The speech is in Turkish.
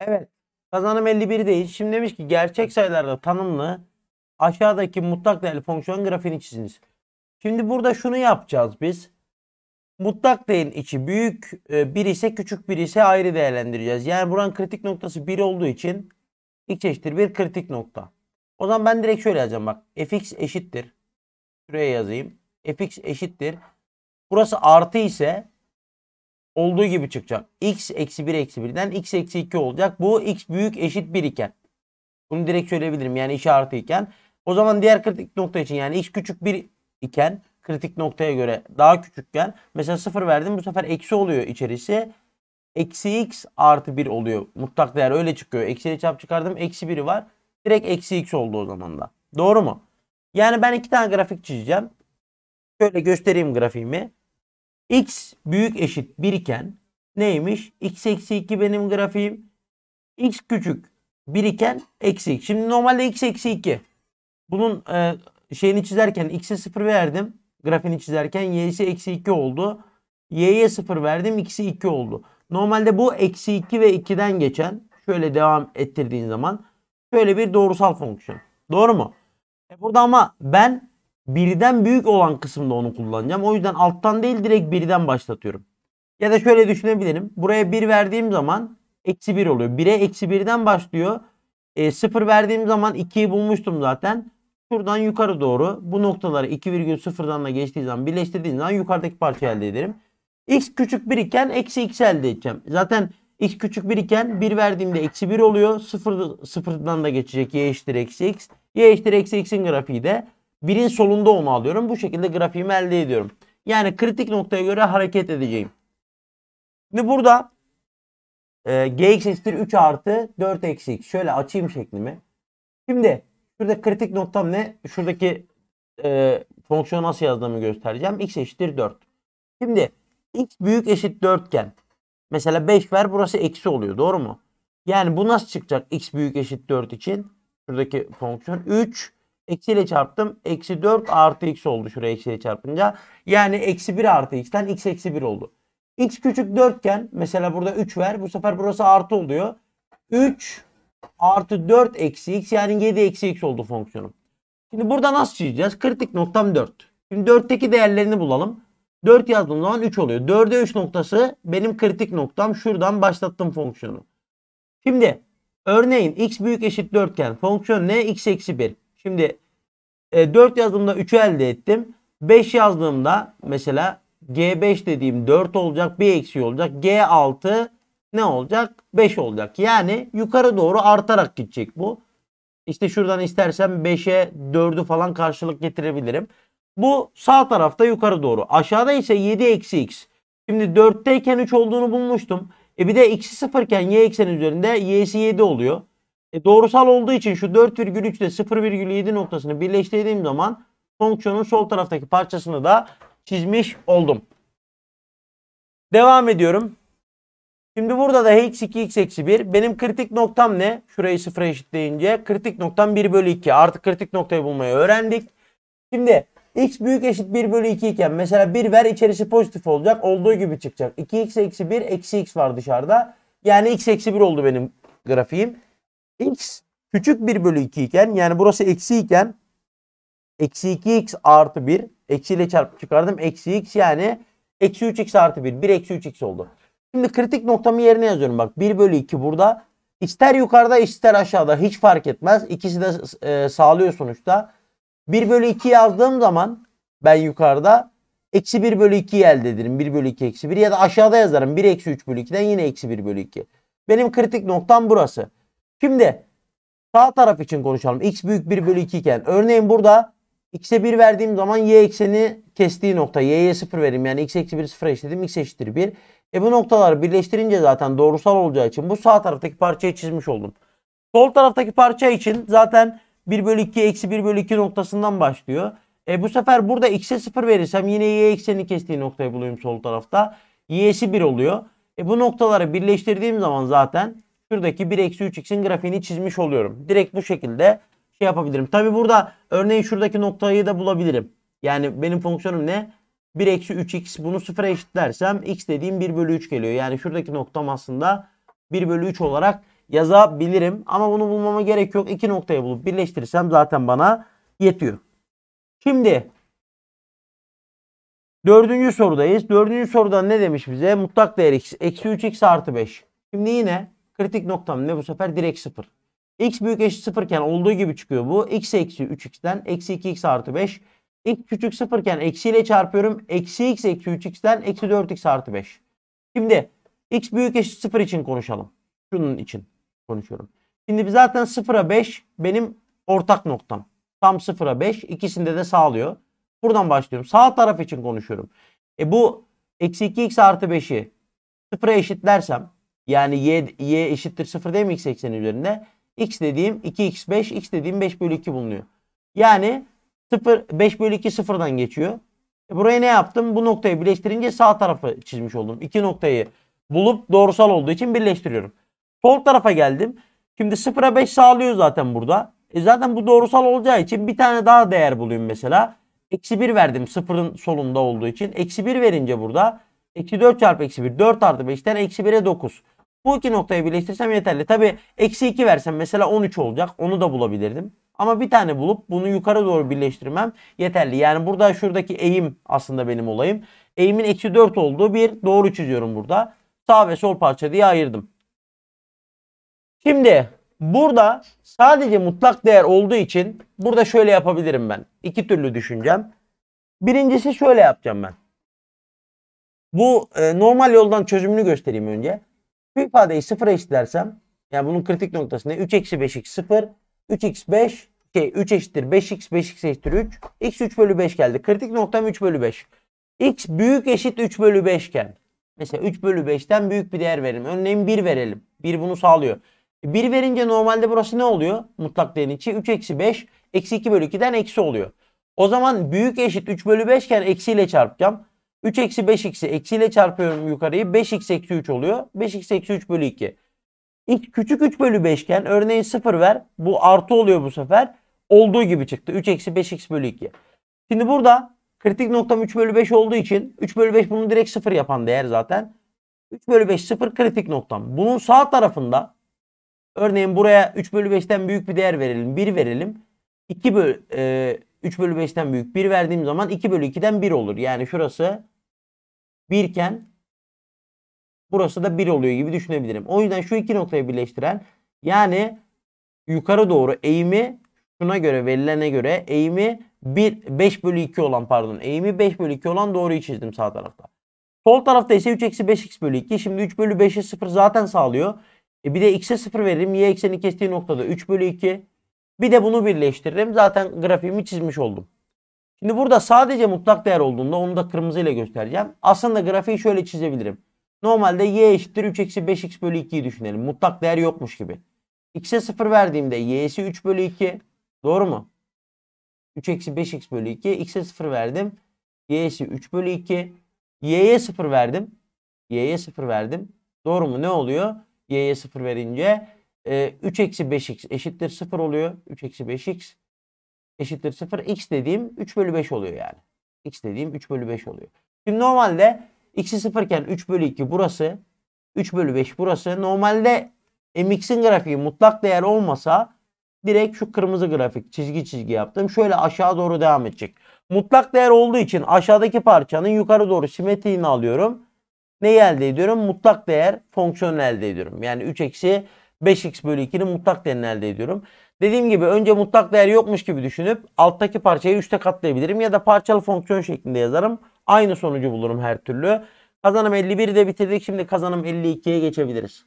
Evet. Kazanım 51 değil. Şimdi demiş ki gerçek sayılarda tanımlı aşağıdaki mutlak değerli fonksiyon grafiğini çiziniz. Şimdi burada şunu yapacağız biz. Mutlak değerin içi büyük e, bir ise küçük bir ise ayrı değerlendireceğiz. Yani buranın kritik noktası 1 olduğu için x eşittir bir kritik nokta. O zaman ben direkt şöyle yazacağım bak. fx eşittir. Şuraya yazayım. fx eşittir. Burası artı ise olduğu gibi çıkacak. x eksi 1 eksi 1'den x eksi 2 olacak. Bu x büyük eşit 1 iken. Bunu direkt söyleyebilirim yani işi artı iken. O zaman diğer kritik nokta için yani x küçük 1 iken kritik noktaya göre daha küçükken mesela 0 verdim bu sefer eksi oluyor içerisi. Eksi x artı 1 oluyor. Mutlak değer öyle çıkıyor. Eksiye çarp çıkardım eksi 1'i var. Direkt eksi x oldu o zaman da. Doğru mu? Yani ben iki tane grafik çizeceğim. Şöyle göstereyim grafiğimi x büyük eşit 1 iken neymiş? x eksi 2 benim grafiğim. x küçük 1 iken eksi 2. Şimdi normalde x eksi 2. Bunun e, şeyini çizerken x'e 0 verdim. Grafiğini çizerken y'si eksi 2 oldu. y'ye 0 verdim. x'i 2 oldu. Normalde bu eksi 2 ve 2'den geçen şöyle devam ettirdiğin zaman şöyle bir doğrusal fonksiyon. Doğru mu? E burada ama ben birden büyük olan kısımda onu kullanacağım. O yüzden alttan değil direkt birden başlatıyorum. Ya da şöyle düşünebilirim. Buraya 1 verdiğim zaman eksi 1 oluyor. 1'e eksi 1'den başlıyor. E, 0 verdiğim zaman 2'yi bulmuştum zaten. Şuradan yukarı doğru bu noktaları 2,0'dan da geçtiği zaman birleştirdiğim zaman yukarıdaki parça elde ederim. x küçük 1 iken eksi x elde edeceğim. Zaten x küçük 1 iken 1 verdiğimde eksi 1 oluyor. 0, 0'dan da geçecek y eşittir eksi x. y eşittir eksi x'in grafiği de birin solunda onu alıyorum. Bu şekilde grafiğimi elde ediyorum. Yani kritik noktaya göre hareket edeceğim. Şimdi burada e, gx eşittir 3 artı 4 eksi Şöyle açayım şeklimi. Şimdi şurada kritik noktam ne? Şuradaki e, fonksiyonu nasıl yazdığımı göstereceğim. x eşittir 4. Şimdi x büyük eşit 4 iken mesela 5 ver burası eksi oluyor. Doğru mu? Yani bu nasıl çıkacak x büyük eşit 4 için? Şuradaki fonksiyon 3 Eksiyle çarptım. Eksi 4 artı x oldu şuraya eksiyle çarpınca. Yani eksi 1 artı x'ten x eksi 1 oldu. x küçük 4 iken mesela burada 3 ver. Bu sefer burası artı oluyor. 3 artı 4 eksi x yani 7 eksi x oldu fonksiyonum. Şimdi burada nasıl çizeceğiz? Kritik noktam 4. Şimdi 4'teki değerlerini bulalım. 4 yazdığım zaman 3 oluyor. 4'e 3 noktası benim kritik noktam. Şuradan başlattım fonksiyonu. Şimdi örneğin x büyük eşit 4 iken fonksiyon ne? x eksi 1. Şimdi e, 4 yazdığımda 3'ü elde ettim. 5 yazdığımda mesela G5 dediğim 4 olacak. Bir eksi olacak. G6 ne olacak? 5 olacak. Yani yukarı doğru artarak gidecek bu. İşte şuradan istersen 5'e 4'ü falan karşılık getirebilirim. Bu sağ tarafta yukarı doğru. Aşağıda ise 7 eksi x. Şimdi 4'teyken 3 olduğunu bulmuştum. E bir de x'i 0 iken y eksenin üzerinde y'si 7 oluyor. E doğrusal olduğu için şu 4,3 ile 0,7 noktasını birleştirdiğim zaman fonksiyonun sol taraftaki parçasını da çizmiş oldum. Devam ediyorum. Şimdi burada da x2 x eksi 1. Benim kritik noktam ne? Şurayı sıfıra eşitleyince kritik noktam 1 bölü 2. Artık kritik noktayı bulmayı öğrendik. Şimdi x büyük eşit 1 bölü 2 iken mesela 1 ver içerisi pozitif olacak. Olduğu gibi çıkacak. 2x eksi 1 eksi x var dışarıda. Yani x eksi 1 oldu benim grafiğim x küçük 1 bölü 2 iken yani burası eksi iken eksi 2x artı 1 eksiyle çarpıp çıkardım. Eksi x yani eksi 3x artı 1. 1 eksi 3x oldu. Şimdi kritik noktamı yerine yazıyorum. Bak 1 bölü 2 burada. İster yukarıda ister aşağıda hiç fark etmez. İkisi de e, sağlıyor sonuçta. 1 bölü 2 yazdığım zaman ben yukarıda eksi 1 bölü 2 elde ederim. 1 bölü 2 eksi 1 ya da aşağıda yazarım. 1 eksi 3 bölü 2'den yine eksi 1 bölü 2. Benim kritik noktam burası. Şimdi sağ taraf için konuşalım. X büyük 1 bölü 2 iken. Örneğin burada x'e 1 verdiğim zaman y ekseni kestiği nokta. y'ye 0 vereyim. Yani x eksi 1 0 eşledim, x eşittir 1. E bu noktaları birleştirince zaten doğrusal olacağı için bu sağ taraftaki parçayı çizmiş oldum. Sol taraftaki parça için zaten 1 bölü 2 eksi 1 bölü 2 noktasından başlıyor. E bu sefer burada x'e 0 verirsem yine y ekseni kestiği noktayı buluyorum sol tarafta. y'si 1 oluyor. E bu noktaları birleştirdiğim zaman zaten şuradaki 1 eksi 3x'in grafiğini çizmiş oluyorum. Direkt bu şekilde şey yapabilirim. Tabi burada örneğin şuradaki noktayı da bulabilirim. Yani benim fonksiyonum ne? 1 eksi 3x bunu sıfıra eşitlersem x dediğim 1 bölü 3 geliyor. Yani şuradaki noktam aslında 1 bölü 3 olarak yazabilirim. Ama bunu bulmama gerek yok. İki noktayı bulup birleştirirsem zaten bana yetiyor. Şimdi dördüncü sorudayız. Dördüncü soruda ne demiş bize? Mutlak değer x. Eksi 3x artı 5. Şimdi yine Kritik noktam ne bu sefer? Direkt sıfır. X büyük eşit sıfırken olduğu gibi çıkıyor bu. X eksi 3x'ten eksi 2x artı 5. X küçük sıfırken iken eksiyle çarpıyorum. Eksi x eksi 3x'ten eksi 4x artı 5. Şimdi x büyük eşit sıfır için konuşalım. Şunun için konuşuyorum. Şimdi zaten 0'a 5 benim ortak noktam. Tam 0'a 5 ikisinde de sağlıyor. Buradan başlıyorum. Sağ taraf için konuşuyorum. E bu eksi 2x artı 5'i 0'a eşitlersem yani y, y eşittir 0 değil mi x ekseni üzerinde? x dediğim 2x5, x dediğim 5 bölü 2 bulunuyor. Yani 0, 5 bölü 2 sıfırdan geçiyor. E buraya ne yaptım? Bu noktayı birleştirince sağ tarafı çizmiş oldum. İki noktayı bulup doğrusal olduğu için birleştiriyorum. Sol tarafa geldim. Şimdi 0'a 5 sağlıyor zaten burada. E zaten bu doğrusal olacağı için bir tane daha değer bulayım mesela. Eksi 1 verdim 0'ın solunda olduğu için. Eksi 1 verince burada. Eksi 4 çarpı eksi 1. 4 artı 5'ten eksi 1'e 9. Bu iki noktayı birleştirsem yeterli. Tabi eksi 2 versem mesela 13 olacak. Onu da bulabilirdim. Ama bir tane bulup bunu yukarı doğru birleştirmem yeterli. Yani burada şuradaki eğim aslında benim olayım. Eğimin eksi 4 olduğu bir doğru çiziyorum burada. Sağ ve sol parça diye ayırdım. Şimdi burada sadece mutlak değer olduğu için burada şöyle yapabilirim ben. İki türlü düşüneceğim. Birincisi şöyle yapacağım ben. Bu e, normal yoldan çözümünü göstereyim önce. Şu ifadeyi sıfıra eşitlersem yani bunun kritik noktası ne? 3 eksi 5x 0. 3x 5 şey 3 eşittir 5x 5x eşittir 3. x 3 bölü 5 geldi. Kritik noktam 3 bölü 5. x büyük eşit 3 bölü 5 iken mesela 3 bölü 5'ten büyük bir değer verelim. Örneğin 1 verelim. 1 bunu sağlıyor. 1 verince normalde burası ne oluyor? Mutlak değerin içi 3 eksi 5 eksi 2 bölü 2'den eksi oluyor. O zaman büyük eşit 3 bölü 5 iken eksiyle çarpacağım. 3 eksi 5 x'i eksiyle çarpıyorum yukarıyı. 5 x eksi 3 oluyor. 5 x eksi 3 bölü 2. İlk küçük 3 bölü 5 iken örneğin 0 ver. Bu artı oluyor bu sefer. Olduğu gibi çıktı. 3 eksi 5 x bölü 2. Şimdi burada kritik noktam 3 bölü 5 olduğu için 3 bölü 5 bunu direkt 0 yapan değer zaten. 3 bölü 5 0 kritik noktam. Bunun sağ tarafında örneğin buraya 3 bölü 5'ten büyük bir değer verelim. 1 verelim. 2 e, bölü, e, 3 bölü 5'ten büyük 1 verdiğim zaman 2 bölü 2'den 1 olur. Yani şurası 1 iken burası da 1 oluyor gibi düşünebilirim. O yüzden şu iki noktayı birleştiren yani yukarı doğru eğimi şuna göre verilene göre eğimi 1, 5 bölü 2 olan pardon eğimi 5 bölü 2 olan doğruyu çizdim sağ tarafta. Sol tarafta ise 3 eksi 5 x bölü 2. Şimdi 3 bölü 5'e 0 zaten sağlıyor. E bir de x'e 0 veririm. Y ekseni kestiği noktada 3 bölü 2. Bir de bunu birleştiririm. Zaten grafiğimi çizmiş oldum. Şimdi burada sadece mutlak değer olduğunda onu da kırmızı ile göstereceğim. Aslında grafiği şöyle çizebilirim. Normalde y eşittir 3 eksi 5x bölü 2'yi düşünelim. Mutlak değer yokmuş gibi. x'e 0 verdiğimde y'si 3 bölü 2. Doğru mu? 3 eksi 5x bölü 2. x'e 0 verdim. y'si 3 bölü 2. y'ye 0 verdim. y'ye 0 verdim. Doğru mu? Ne oluyor? y'ye 0 verince e, 3 eksi 5x eşittir 0 oluyor. 3 eksi 5x eşittir 0. X dediğim 3 bölü 5 oluyor yani. X dediğim 3 bölü 5 oluyor. Şimdi normalde x'i 0 iken 3 bölü 2 burası. 3 bölü 5 burası. Normalde mx'in grafiği mutlak değer olmasa direkt şu kırmızı grafik çizgi çizgi yaptım. Şöyle aşağı doğru devam edecek. Mutlak değer olduğu için aşağıdaki parçanın yukarı doğru simetriğini alıyorum. Ne elde ediyorum? Mutlak değer fonksiyonu elde ediyorum. Yani 3 eksi 5x bölü 2'nin mutlak değerini elde ediyorum. Dediğim gibi önce mutlak değer yokmuş gibi düşünüp alttaki parçayı 3'te katlayabilirim ya da parçalı fonksiyon şeklinde yazarım. Aynı sonucu bulurum her türlü. Kazanım 51'i de bitirdik. Şimdi kazanım 52'ye geçebiliriz.